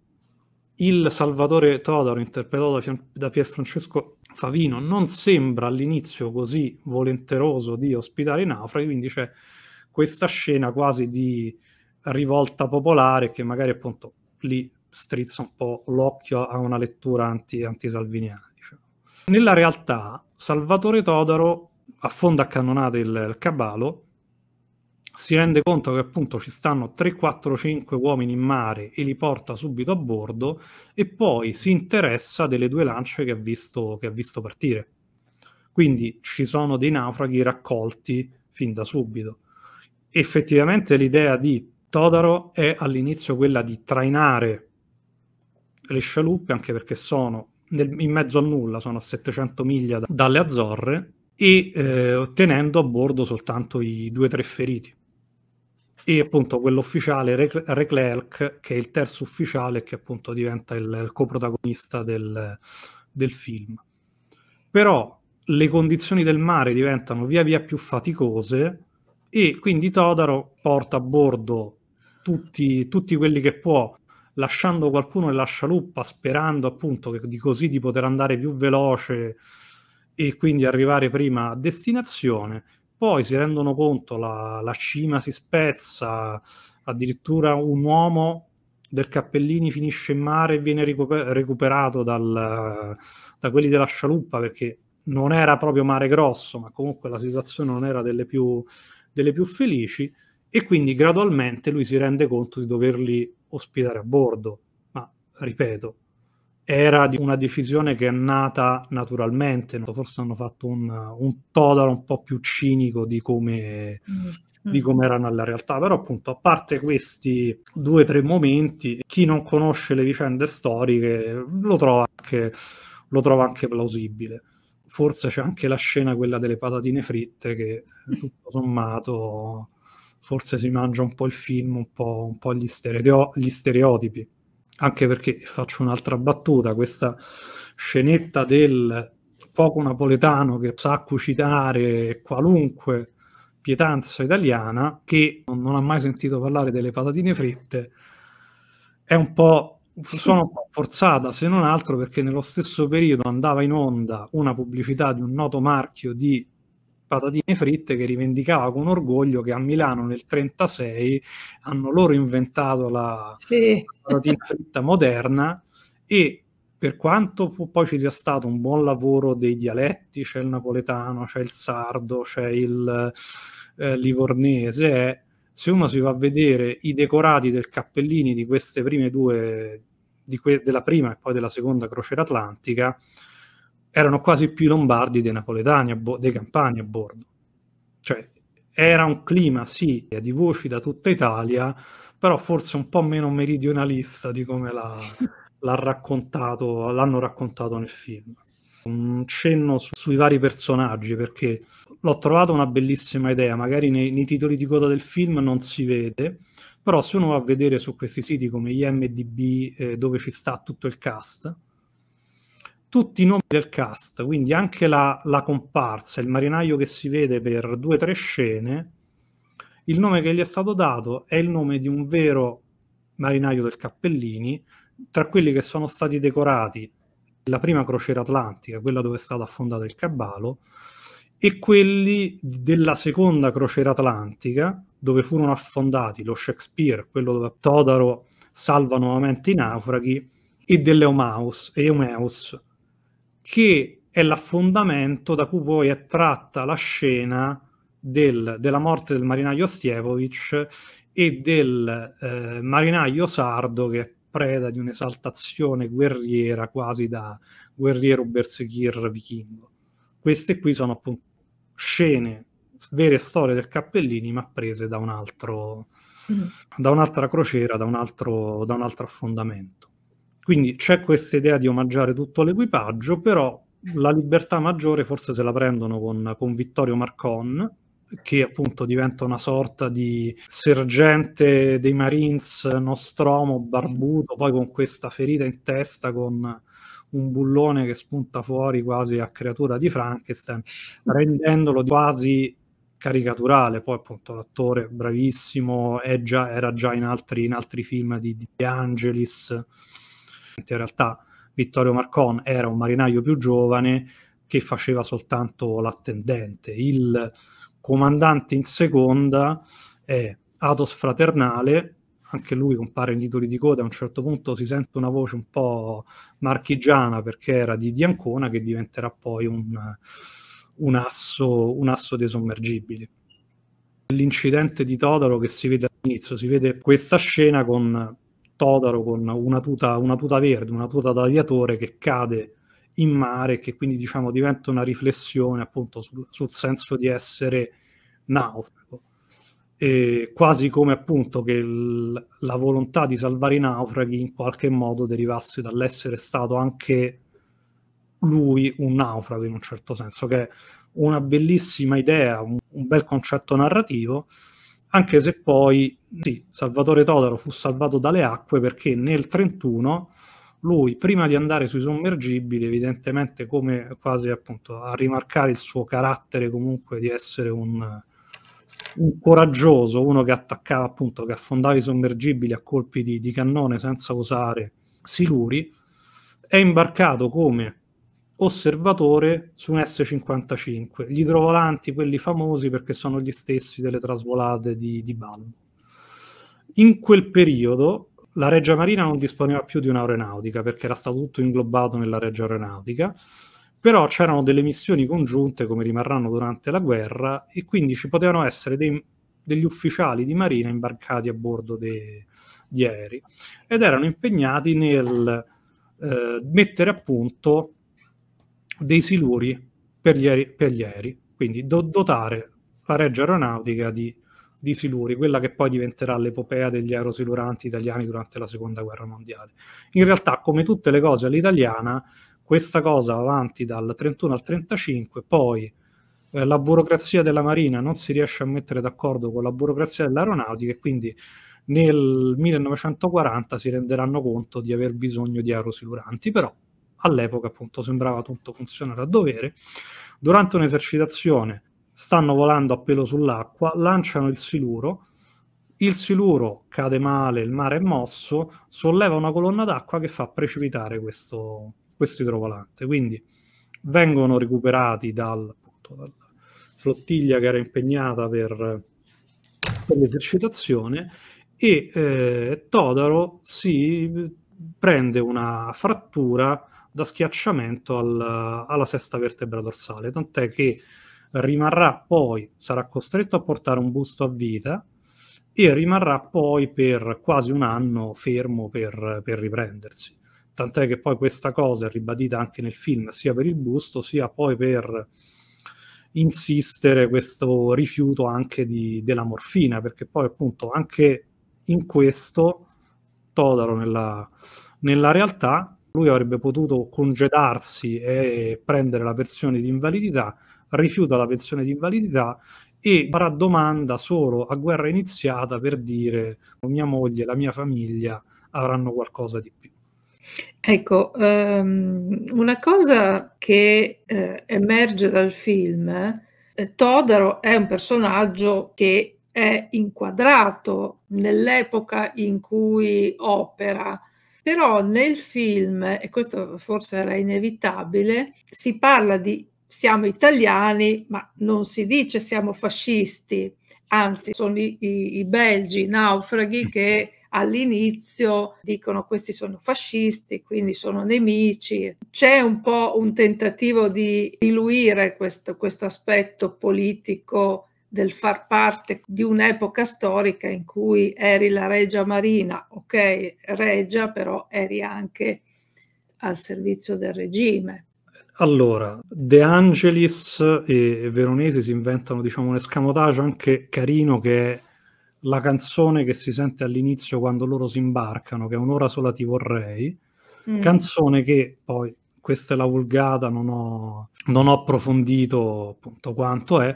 Il Salvatore Todaro, interpretato da, da Pierfrancesco Favino, non sembra all'inizio così volenteroso di ospitare i naufraghi, quindi c'è questa scena quasi di rivolta popolare che magari appunto lì strizza un po' l'occhio a una lettura anti, anti-salviniana. Nella realtà, Salvatore Todaro affonda a cannonate il, il caballo, si rende conto che appunto ci stanno 3, 4, 5 uomini in mare e li porta subito a bordo e poi si interessa delle due lance che ha visto, che ha visto partire. Quindi ci sono dei naufraghi raccolti fin da subito. Effettivamente l'idea di Todaro è all'inizio quella di trainare le scialuppe, anche perché sono nel, in mezzo a nulla, sono a 700 miglia da, dalle Azzorre e eh, ottenendo a bordo soltanto i due o tre feriti. E appunto quell'ufficiale Reclerc, che è il terzo ufficiale, che appunto diventa il, il coprotagonista del, del film. Però le condizioni del mare diventano via via più faticose e quindi Todaro porta a bordo tutti, tutti quelli che può lasciando qualcuno nella scialuppa, sperando appunto che di così di poter andare più veloce e quindi arrivare prima a destinazione. Poi si rendono conto, la, la cima si spezza, addirittura un uomo del Cappellini finisce in mare e viene recuperato dal, da quelli della scialuppa perché non era proprio mare grosso, ma comunque la situazione non era delle più, delle più felici e quindi gradualmente lui si rende conto di doverli ospitare a bordo. Ma, ripeto, era una decisione che è nata naturalmente, forse hanno fatto un, un todaro un po' più cinico di come, mm. di mm. come era nella realtà, però appunto a parte questi due o tre momenti, chi non conosce le vicende storiche lo trova anche, lo trova anche plausibile. Forse c'è anche la scena quella delle patatine fritte che eh, tutto sommato forse si mangia un po' il film, un po', un po gli, stereo- gli stereotipi. Anche perché faccio un'altra battuta, questa scenetta del poco napoletano che sa cucinare qualunque pietanza italiana che non ha mai sentito parlare delle patatine fritte è un po' sono un po' forzata se non altro perché nello stesso periodo andava in onda una pubblicità di un noto marchio di patatine fritte che rivendicava con orgoglio che a Milano nel 1936 hanno loro inventato la sì. patatina fritta moderna e per quanto poi ci sia stato un buon lavoro dei dialetti, c'è il napoletano, c'è il sardo, c'è il eh, livornese, eh, se uno si va a vedere i decorati del cappellini di queste prime due, que- della prima e poi della seconda crociera atlantica, erano quasi più lombardi dei napoletani, bo- dei campani a bordo. Cioè, era un clima, sì, di voci da tutta Italia, però forse un po' meno meridionalista di come la, raccontato, l'hanno raccontato nel film. Un cenno su, sui vari personaggi, perché l'ho trovata una bellissima idea, magari nei, nei titoli di coda del film non si vede, però se uno va a vedere su questi siti come IMDB eh, dove ci sta tutto il cast, tutti i nomi del cast, quindi anche la, la comparsa, il marinaio che si vede per due o tre scene, il nome che gli è stato dato è il nome di un vero marinaio del Cappellini, tra quelli che sono stati decorati la prima crociera atlantica, quella dove è stato affondato il cabalo, e quelli della seconda crociera atlantica, dove furono affondati lo Shakespeare, quello dove Todaro salva nuovamente i naufraghi, e dell'Eumaus, Eumeus, che è l'affondamento da cui poi è tratta la scena del, della morte del marinaio Stievovic e del eh, marinaio sardo che è preda di un'esaltazione guerriera quasi da guerriero berserkir vichingo. Queste qui sono appunto scene, vere storie del Cappellini, ma prese da, un altro, mm. da un'altra crociera, da un altro, da un altro affondamento. Quindi c'è questa idea di omaggiare tutto l'equipaggio, però la libertà maggiore forse se la prendono con, con Vittorio Marcon, che appunto diventa una sorta di sergente dei Marines Nostromo barbuto, poi con questa ferita in testa, con un bullone che spunta fuori quasi a creatura di Frankenstein, rendendolo quasi caricaturale. Poi, appunto, l'attore bravissimo già, era già in altri, in altri film di De Angelis in realtà Vittorio Marcon era un marinaio più giovane che faceva soltanto l'attendente. Il comandante in seconda è Atos Fraternale, anche lui compare in titoli di coda, a un certo punto si sente una voce un po' marchigiana perché era di, di Ancona che diventerà poi un, un, asso, un asso dei sommergibili. L'incidente di Todaro che si vede all'inizio, si vede questa scena con Todaro con una tuta, una tuta verde, una tuta da aviatore che cade in mare e che quindi diciamo diventa una riflessione appunto sul, sul senso di essere naufrago. E quasi come appunto che il, la volontà di salvare i naufraghi in qualche modo derivasse dall'essere stato anche lui un naufrago in un certo senso, che è una bellissima idea, un, un bel concetto narrativo, anche se poi sì, Salvatore Todaro fu salvato dalle acque perché nel 31 lui prima di andare sui sommergibili, evidentemente come quasi appunto a rimarcare il suo carattere comunque di essere un, un coraggioso, uno che attaccava appunto, che affondava i sommergibili a colpi di, di cannone senza usare siluri, è imbarcato come osservatore su un S-55, gli idrovolanti, quelli famosi perché sono gli stessi delle trasvolate di, di Balbo. In quel periodo la Regia Marina non disponeva più di un'aeronautica perché era stato tutto inglobato nella Regia Aeronautica, però c'erano delle missioni congiunte come rimarranno durante la guerra e quindi ci potevano essere dei, degli ufficiali di Marina imbarcati a bordo de, di aerei ed erano impegnati nel eh, mettere a punto dei siluri per gli aerei, per gli aerei quindi do, dotare la Regia Aeronautica di di siluri, quella che poi diventerà l'epopea degli aerosiluranti italiani durante la seconda guerra mondiale. In realtà, come tutte le cose all'italiana, questa cosa va avanti dal 31 al 35, poi eh, la burocrazia della Marina non si riesce a mettere d'accordo con la burocrazia dell'aeronautica e quindi nel 1940 si renderanno conto di aver bisogno di aerosiluranti, però all'epoca appunto sembrava tutto funzionare a dovere. Durante un'esercitazione stanno volando a pelo sull'acqua, lanciano il siluro, il siluro cade male, il mare è mosso, solleva una colonna d'acqua che fa precipitare questo, questo idrovolante. Quindi vengono recuperati dal, appunto, dalla flottiglia che era impegnata per, per l'esercitazione e eh, Todaro si prende una frattura da schiacciamento al, alla sesta vertebra dorsale, tant'è che rimarrà poi, sarà costretto a portare un busto a vita e rimarrà poi per quasi un anno fermo per, per riprendersi. Tant'è che poi questa cosa è ribadita anche nel film, sia per il busto, sia poi per insistere questo rifiuto anche di, della morfina, perché poi appunto anche in questo Todaro nella, nella realtà lui avrebbe potuto congedarsi e prendere la versione di invalidità, rifiuta la pensione di invalidità e farà domanda solo a guerra iniziata per dire mia moglie, la mia famiglia avranno qualcosa di più. Ecco, um, una cosa che eh, emerge dal film, eh, Todaro è un personaggio che è inquadrato nell'epoca in cui opera, però nel film, e questo forse era inevitabile, si parla di siamo italiani, ma non si dice siamo fascisti, anzi sono i, i, i belgi, i naufraghi che all'inizio dicono questi sono fascisti, quindi sono nemici. C'è un po' un tentativo di diluire questo, questo aspetto politico del far parte di un'epoca storica in cui eri la regia marina, ok, regia, però eri anche al servizio del regime. Allora, De Angelis e Veronesi si inventano diciamo, un escamotage anche carino che è la canzone che si sente all'inizio quando loro si imbarcano, che è Un'ora sola ti vorrei, mm. canzone che poi, questa è la vulgata, non ho, non ho approfondito appunto quanto è,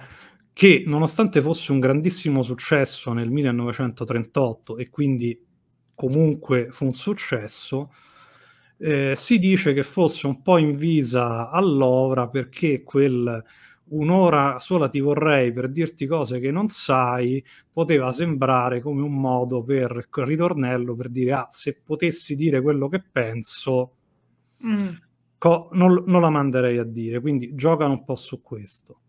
che nonostante fosse un grandissimo successo nel 1938 e quindi comunque fu un successo, eh, si dice che fosse un po' invisa all'ovra perché quel un'ora sola ti vorrei per dirti cose che non sai poteva sembrare come un modo per il ritornello per dire ah se potessi dire quello che penso mm. co- non, non la manderei a dire quindi giocano un po' su questo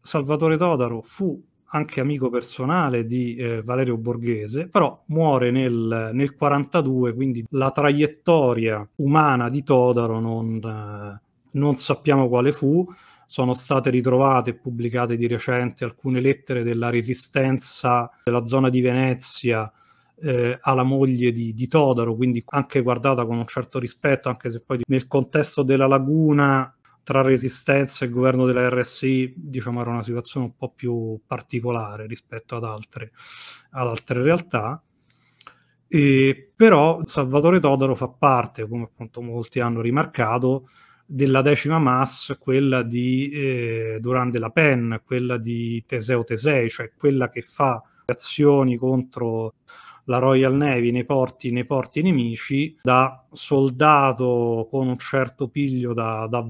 Salvatore Todaro fu anche amico personale di eh, Valerio Borghese, però muore nel, nel, 42, quindi la traiettoria umana di Todaro non, eh, non sappiamo quale fu. Sono state ritrovate e pubblicate di recente alcune lettere della resistenza della zona di Venezia eh, alla moglie di, di Todaro, quindi anche guardata con un certo rispetto, anche se poi nel contesto della laguna tra resistenza e governo della RSI diciamo, era una situazione un po' più particolare rispetto ad altre, ad altre realtà. E, però Salvatore Todaro fa parte, come appunto molti hanno rimarcato, della decima mass, quella di eh, Durande la Pen, quella di Teseo Tesei, cioè quella che fa azioni contro la Royal Navy nei porti, nei porti nemici da soldato con un certo piglio da, da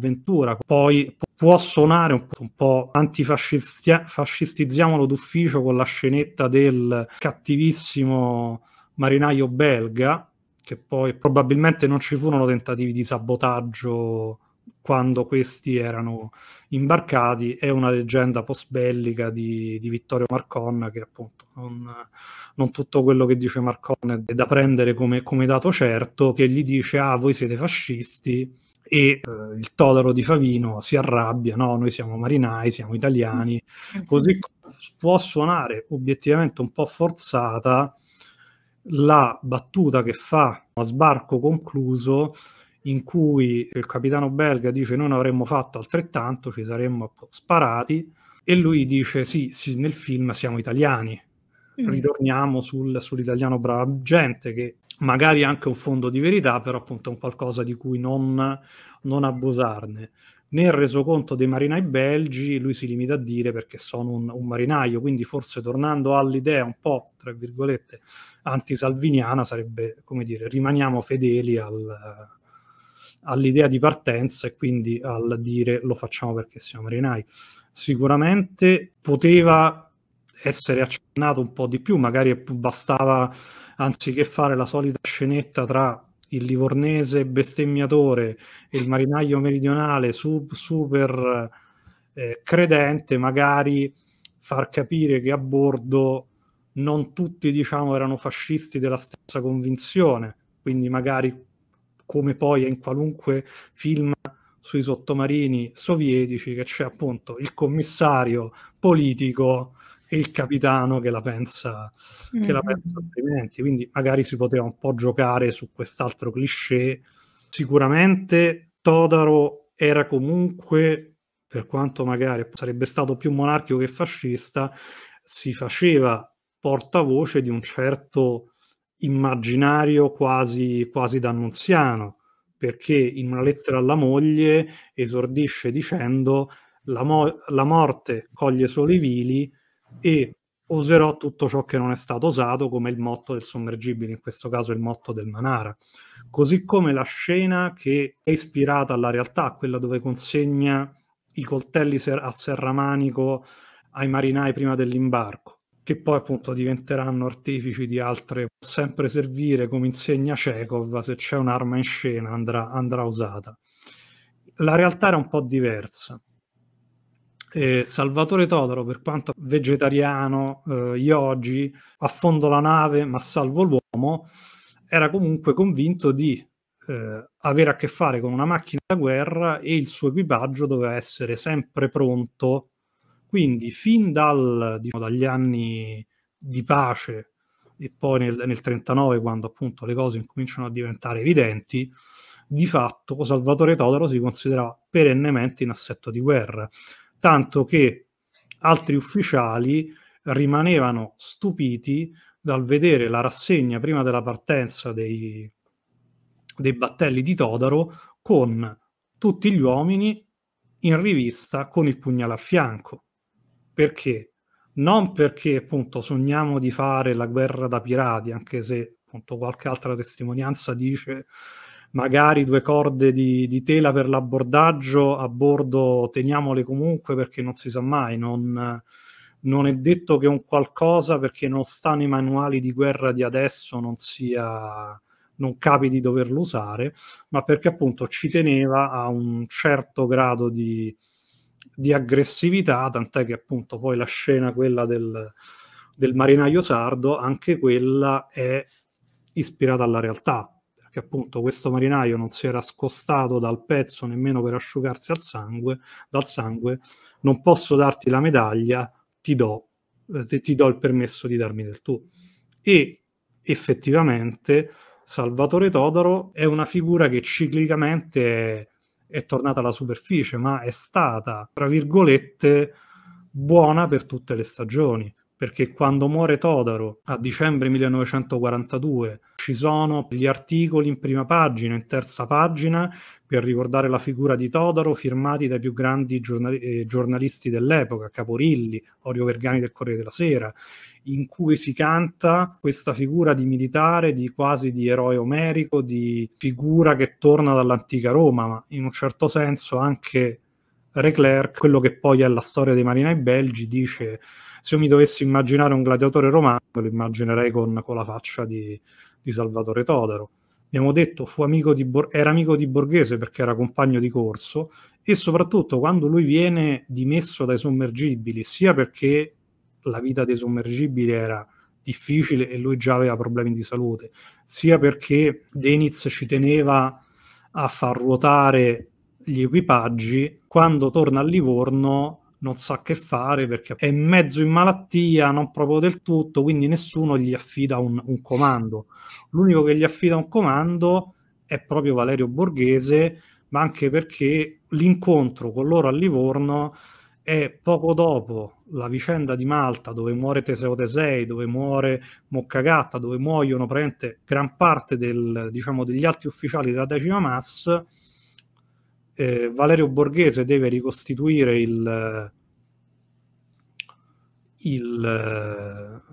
Poi può suonare un, po', po antifascistizziamolo d'ufficio con la scenetta del cattivissimo marinaio belga, che poi probabilmente non ci furono tentativi di sabotaggio quando questi erano imbarcati è una leggenda post bellica di, di Vittorio Marconna che appunto non, non, tutto quello che dice Marconna è da prendere come, come dato certo che gli dice ah voi siete fascisti e eh, il Todaro di Favino si arrabbia no noi siamo marinai siamo italiani mm. così può suonare obiettivamente un po' forzata la battuta che fa a sbarco concluso in cui il capitano belga dice non avremmo fatto altrettanto, ci saremmo sparati, e lui dice sì, sì nel film siamo italiani, mm. ritorniamo sul, sull'italiano brava gente che magari anche un fondo di verità, però appunto è un qualcosa di cui non, non abusarne. Nel resoconto dei marinai belgi lui si limita a dire perché sono un, un marinaio, quindi forse tornando all'idea un po', tra virgolette, antisalviniana sarebbe, come dire, rimaniamo fedeli al, all'idea di partenza e quindi al dire lo facciamo perché siamo marinai. Sicuramente poteva essere accennato un po' di più, magari bastava anziché fare la solita scenetta tra il livornese bestemmiatore e il marinaio meridionale sub, super eh, credente, magari far capire che a bordo non tutti diciamo erano fascisti della stessa convinzione, quindi magari come poi è in qualunque film sui sottomarini sovietici, che c'è appunto il commissario politico e il capitano che la pensa, mm-hmm. la pensa mm-hmm. altrimenti. Quindi magari si poteva un po' giocare su quest'altro cliché. Sicuramente Todaro era comunque, per quanto magari sarebbe stato più monarchico che fascista, si faceva portavoce di un certo immaginario quasi, quasi d'annunziano, perché in una lettera alla moglie esordisce dicendo la, mo- la morte coglie solo i vili e oserò tutto ciò che non è stato osato come il motto del sommergibile, in questo caso il motto del Manara. Così come la scena che è ispirata alla realtà, quella dove consegna i coltelli ser- a serramanico ai marinai prima dell'imbarco che poi appunto diventeranno artefici di altre, può sempre servire come insegna Chekhov, se c'è un'arma in scena andrà, andrà usata. La realtà era un po' diversa. Eh, Salvatore Todoro, per quanto vegetariano, eh, io oggi affondo la nave ma salvo l'uomo, era comunque convinto di eh, avere a che fare con una macchina da guerra e il suo equipaggio doveva essere sempre pronto quindi fin dal, diciamo, dagli anni di pace e poi nel, nel 39 quando appunto le cose incominciano a diventare evidenti, di fatto Salvatore Todaro si considera perennemente in assetto di guerra, tanto che altri ufficiali rimanevano stupiti dal vedere la rassegna prima della partenza dei, dei battelli di Todaro con tutti gli uomini in rivista con il pugnale a fianco. Perché? Non perché appunto sogniamo di fare la guerra da pirati, anche se appunto qualche altra testimonianza dice magari due corde di, di, tela per l'abbordaggio a bordo teniamole comunque perché non si sa mai, non, non, è detto che un qualcosa perché non sta nei manuali di guerra di adesso non sia non capi di doverlo usare, ma perché appunto ci teneva a un certo grado di, di aggressività, tant'è che appunto poi la scena quella del, del marinaio sardo, anche quella è ispirata alla realtà, perché appunto questo marinaio non si era scostato dal pezzo nemmeno per asciugarsi al sangue, dal sangue, non posso darti la medaglia, ti do, eh, ti do il permesso di darmi del tu. E effettivamente Salvatore Todoro è una figura che ciclicamente È è tornata alla superficie, ma è stata, tra virgolette, buona per tutte le stagioni, perché quando muore Todaro a dicembre 1942 ci sono gli articoli in prima pagina, in terza pagina, per ricordare la figura di Todaro, firmati dai più grandi giornali- eh, giornalisti dell'epoca, Caporilli, Orio Vergani del Corriere della Sera, in cui si canta questa figura di militare, di quasi di eroe omerico, di figura che torna dall'antica Roma, ma in un certo senso anche Reclerc, quello che poi è la storia dei marinai belgi, dice se io mi dovessi immaginare un gladiatore romano, lo immaginerei con, con la faccia di, di Salvatore Todaro. Abbiamo detto amico Bor- era amico di Borghese perché era compagno di corso e soprattutto quando lui viene dimesso dai sommergibili, sia perché la vita dei sommergibili era difficile e lui già aveva problemi di salute, sia perché Deniz ci teneva a far ruotare gli equipaggi, quando torna a Livorno non sa che fare perché è mezzo in malattia, non proprio del tutto, quindi nessuno gli affida un, un comando. L'unico che gli affida un comando è proprio Valerio Borghese, ma anche perché l'incontro con loro a Livorno è poco dopo la vicenda di Malta, dove muore Teseo Tesei, dove muore Moccagatta, dove muoiono praticamente gran parte del, diciamo, degli alti ufficiali della decima Mass eh, Valerio Borghese deve ricostituire il, il,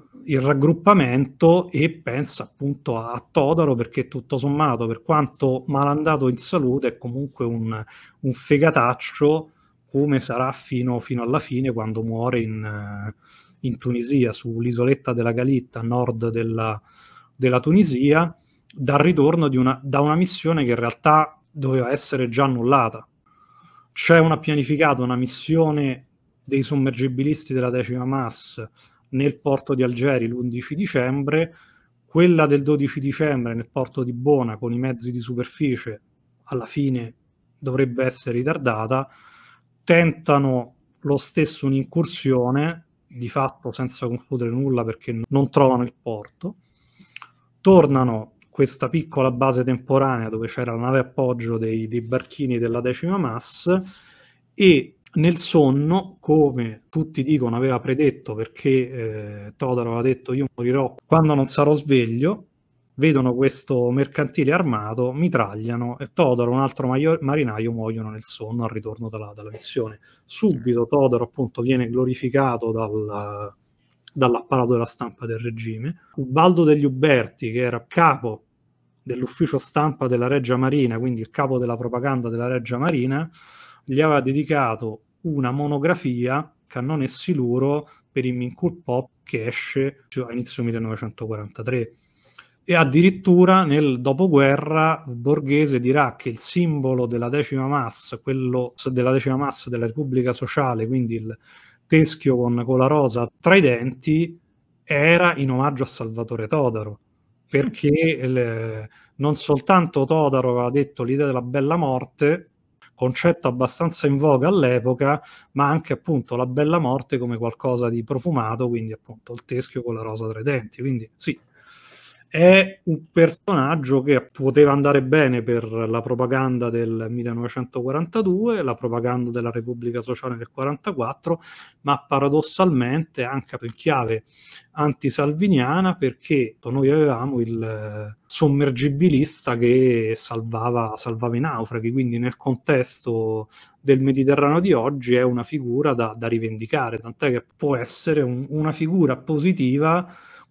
eh, il, raggruppamento e pensa appunto a, a, Todaro perché tutto sommato per quanto malandato in salute è comunque un, un fegataccio come sarà fino, fino, alla fine quando muore in, eh, in Tunisia sull'isoletta della Galitta a nord della, della Tunisia dal ritorno una, da una missione che in realtà doveva essere già annullata. C'è una pianificata, una missione dei sommergibilisti della decima mass nel porto di Algeri l'11 dicembre, quella del 12 dicembre nel porto di Bona con i mezzi di superficie alla fine dovrebbe essere ritardata, tentano lo stesso un'incursione, di fatto senza concludere nulla perché non trovano il porto, tornano questa piccola base temporanea dove c'era la nave appoggio dei, dei barchini della decima massa e nel sonno, come tutti dicono aveva predetto perché eh, Todaro aveva detto io morirò quando non sarò sveglio, vedono questo mercantile armato, mitragliano e Todaro e un altro maio- marinaio muoiono nel sonno al ritorno dalla, dalla missione. Subito Todaro appunto viene glorificato dal, dall'apparato della stampa del regime. Ubaldo degli Uberti, che era capo dell'ufficio stampa della Reggia Marina, quindi il capo della propaganda della Reggia Marina, gli aveva dedicato una monografia, Cannone e Siluro, per il Minkul Pop che esce a inizio 1943. E addirittura nel dopoguerra Borghese dirà che il simbolo della decima massa, quello della decima massa della Repubblica Sociale, quindi il teschio con, con la rosa tra i denti, era in omaggio a Salvatore Todaro perché il, non soltanto Todaro aveva detto l'idea della bella morte, concetto abbastanza in voga all'epoca, ma anche appunto la bella morte come qualcosa di profumato, quindi appunto il teschio con la rosa tra i denti. Quindi sì, è un personaggio che poteva andare bene per la propaganda del 1942, la propaganda della Repubblica Sociale del 1944, ma paradossalmente anche per chiave antisalviniana perché noi avevamo il eh, sommergibilista che salvava, salvava i naufraghi, quindi nel contesto del Mediterraneo di oggi è una figura da, da rivendicare, tant'è che può essere un, una figura positiva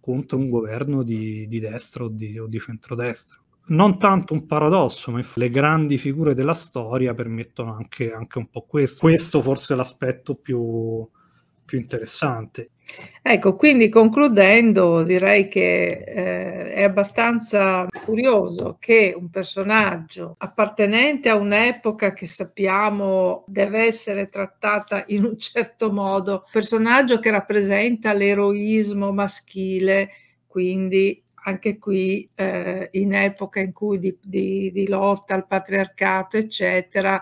contro un governo di, di destra o di, o di centrodestra non tanto un paradosso, ma le grandi figure della storia permettono anche, anche, un po' questo. Questo forse è l'aspetto più, più interessante. Ecco, quindi concludendo, direi che eh, è abbastanza curioso che un personaggio appartenente a un'epoca che sappiamo deve essere trattata in un certo modo, personaggio che rappresenta l'eroismo maschile, quindi anche qui eh, in epoca in cui di, di, di lotta al patriarcato, eccetera,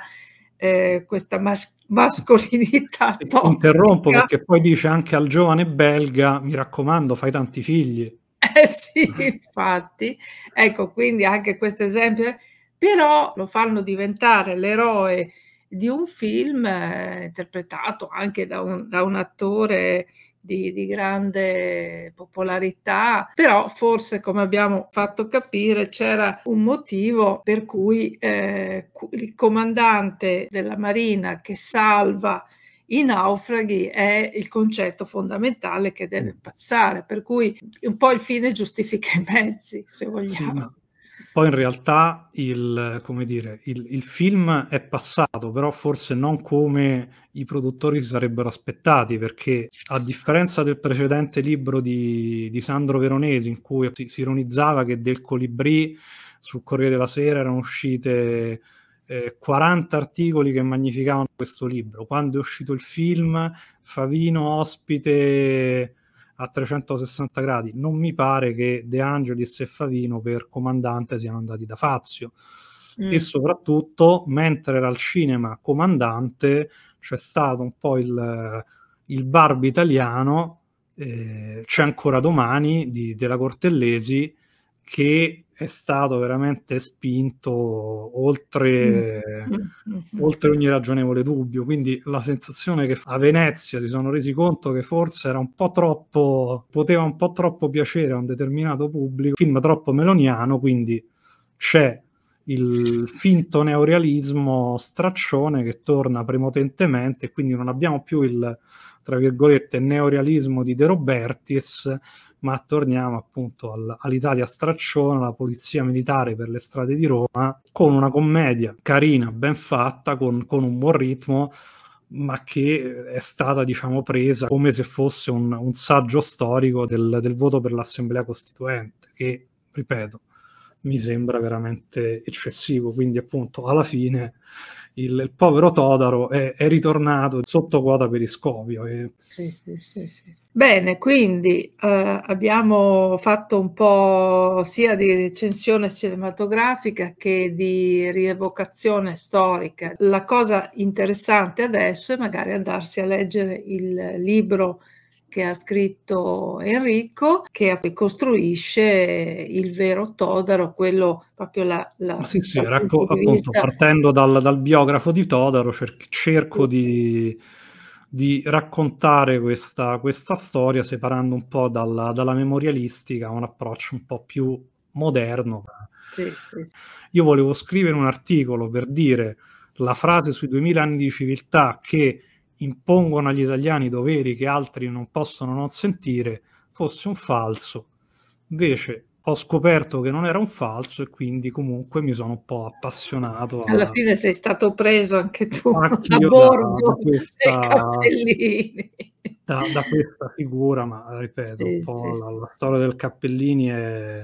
eh, questa mas- mascolinità. Tossica. Interrompo perché poi dice anche al giovane belga, mi raccomando, fai tanti figli. [laughs] Eh sì, infatti. Ecco, quindi anche questo esempio, però lo fanno diventare l'eroe di un film eh, interpretato anche da un, da un attore di, di, grande popolarità, però forse come abbiamo fatto capire c'era un motivo per cui eh, il comandante della Marina che salva i naufraghi è il concetto fondamentale che deve passare, per cui un po' il fine giustifica i mezzi, se vogliamo. Sì, poi in realtà il, dire, il, il, film è passato, però forse non come i produttori si sarebbero aspettati, perché a differenza del precedente libro di, di Sandro Veronesi, in cui si, si, ironizzava che del Colibrì sul Corriere della Sera erano uscite eh, 40 articoli che magnificavano questo libro, quando è uscito il film, Favino ospite a 360 gradi. Non mi pare che De Angelis e Favino per comandante siano andati da Fazio. Mm. E soprattutto, mentre era al cinema comandante, c'è stato un po' il, il Barbie italiano, eh, c'è ancora domani di, della Cortellesi, che è stato veramente spinto oltre, mm, mm, mm, mm. oltre, ogni ragionevole dubbio. Quindi la sensazione che a Venezia si sono resi conto che forse era un po' troppo, poteva un po' troppo piacere a un determinato pubblico, film troppo meloniano, quindi c'è il finto neorealismo straccione che torna prepotentemente, quindi non abbiamo più il tra virgolette neorealismo di De Robertis, ma torniamo appunto all- all'Italia stracciona, la polizia militare per le strade di Roma, con una commedia carina, ben fatta, con, con un buon ritmo, ma che è stata diciamo presa come se fosse un, un saggio storico del, del voto per l'Assemblea Costituente, che, ripeto, mi sembra veramente eccessivo. Quindi, appunto, alla fine il, il povero Todaro è, è, ritornato sotto quota per Iscopio. E... Sì, sì, sì, Bene, quindi eh, abbiamo fatto un po' sia di recensione cinematografica che di rievocazione storica. La cosa interessante adesso è magari andarsi a leggere il libro che ha scritto Enrico, che costruisce il vero Todaro, quello proprio la... la sì, sì, racco- appunto, partendo dal, dal, biografo di Todaro cer- cerco di, di raccontare questa, questa, storia separando un po' dalla, dalla memorialistica un approccio un po' più moderno. Sì, sì. Io volevo scrivere un articolo per dire la frase sui 2000 anni di civiltà che impongono agli italiani doveri che altri non possono non sentire fosse un falso. Invece ho scoperto che non era un falso e quindi comunque mi sono un po' appassionato. Alla a... fine sei stato preso anche tu a [laughs] bordo da, da questa... Da, da, questa figura, ma ripeto, sì, sì, la, la, storia del Cappellini è,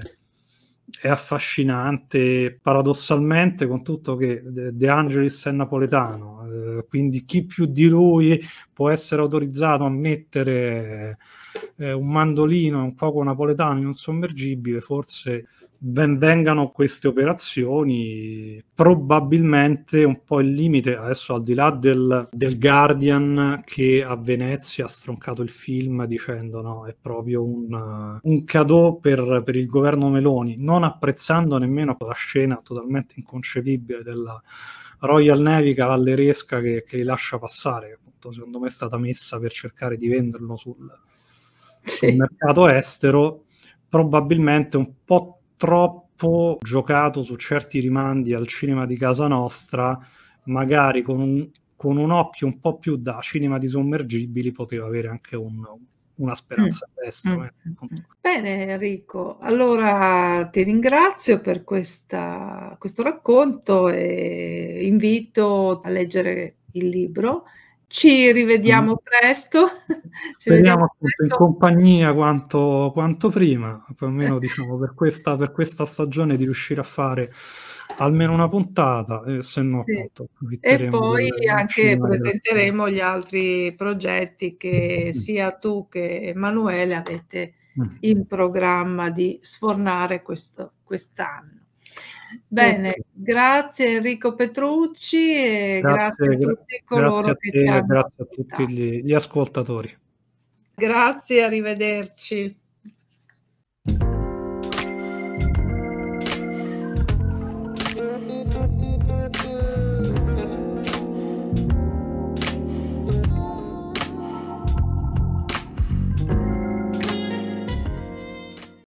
è, affascinante, paradossalmente con tutto che De Angelis è napoletano, eh, quindi chi più di lui può essere autorizzato a mettere eh, un mandolino e un cuoco napoletano in un sommergibile, forse ben vengano queste operazioni. Probabilmente un po' il limite, adesso al di là del, del Guardian che a Venezia ha stroncato il film dicendo no, è proprio un, un cadeau per, per il governo Meloni, non apprezzando nemmeno la scena totalmente inconcepibile della... Royal Navy cavalleresca che, che li lascia passare, che appunto secondo me è stata messa per cercare di venderlo sul, sì. il mercato estero probabilmente un po' troppo giocato su certi rimandi al cinema di casa nostra, magari con un, con un occhio un po' più da cinema di sommergibili poteva avere anche un, una speranza mm. destra. Mm, ecco. mm, mm. Bene Enrico, allora ti ringrazio per questa, questo racconto e invito a leggere il libro ci rivediamo mm. presto. [laughs] Ci Speriamo appunto presto. in compagnia quanto, quanto prima, almeno diciamo, per, questa, per questa stagione di riuscire a fare almeno una puntata, eh, se no sì. appunto, E poi anche presenteremo gli altri progetti che mm. sia tu che Emanuele avete mm. in programma di sfornare questo, quest'anno. Bene, okay. grazie Enrico Petrucci e grazie, grazie a tutti coloro grazie a te, che ci hanno Grazie a tutti gli, gli ascoltatori. Grazie, arrivederci.